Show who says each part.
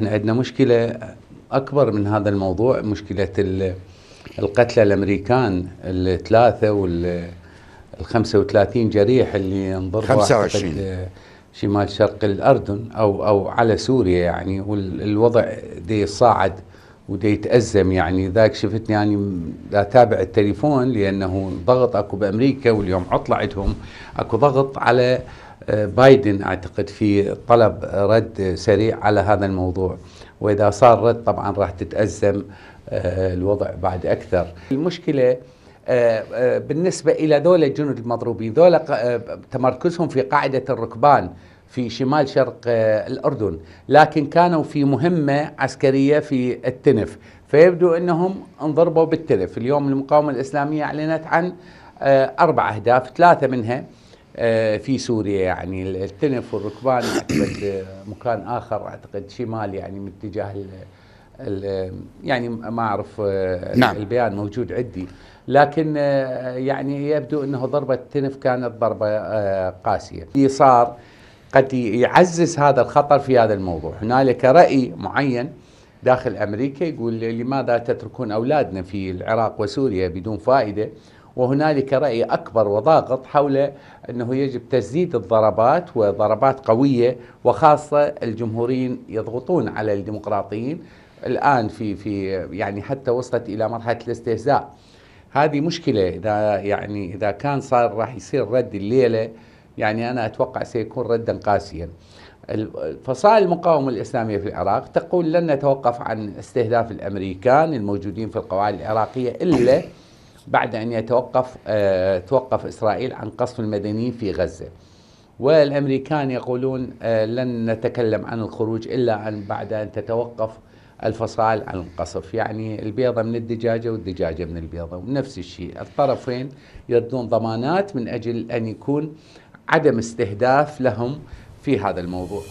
Speaker 1: احنا عندنا مشكله اكبر من هذا الموضوع مشكله القتلى الامريكان الثلاثه وال 35 جريح اللي انضربوا 25 شمال شرق الاردن او او على سوريا يعني والوضع دي صاعد ودي يتازم يعني ذاك شفتني يعني اتابع التليفون لانه ضغط اكو بامريكا واليوم عطله عندهم اكو ضغط على بايدن اعتقد في طلب رد سريع على هذا الموضوع واذا صار رد طبعا راح تتازم آه، الوضع بعد اكثر المشكله آه، آه، بالنسبه الى ذولا الجنود المضروبين ذولا تمركزهم في قاعده الركبان في شمال شرق الاردن لكن كانوا في مهمه عسكريه في التنف فيبدو انهم انضربوا بالتلف اليوم المقاومه الاسلاميه اعلنت عن اربع اهداف ثلاثه منها آه، في سوريا يعني التنف والركبان اعتقد آه، مكان اخر اعتقد شمال يعني من اتجاه يعني ما اعرف آه، نعم. البيان موجود عندي لكن يعني يبدو انه ضربه التنف كانت ضربه قاسيه اللي صار قد يعزز هذا الخطر في هذا الموضوع هنالك راي معين داخل امريكا يقول لماذا تتركون اولادنا في العراق وسوريا بدون فائده وهنالك رأي أكبر وضاغط حول أنه يجب تسديد الضربات وضربات قوية وخاصة الجمهوريين يضغطون على الديمقراطيين الآن في في يعني حتى وصلت إلى مرحلة الاستهزاء هذه مشكلة إذا يعني إذا كان صار راح يصير رد الليلة يعني أنا أتوقع سيكون ردا قاسيا فصائل المقاومة الإسلامية في العراق تقول لن نتوقف عن استهداف الأمريكان الموجودين في القواعد العراقية إلا بعد أن يتوقف آه توقف إسرائيل عن قصف المدنيين في غزة والأمريكان يقولون آه لن نتكلم عن الخروج إلا عن بعد أن تتوقف الفصائل عن القصف يعني البيضة من الدجاجة والدجاجة من البيضة ونفس الشيء الطرفين يردون ضمانات من أجل أن يكون عدم استهداف لهم في هذا الموضوع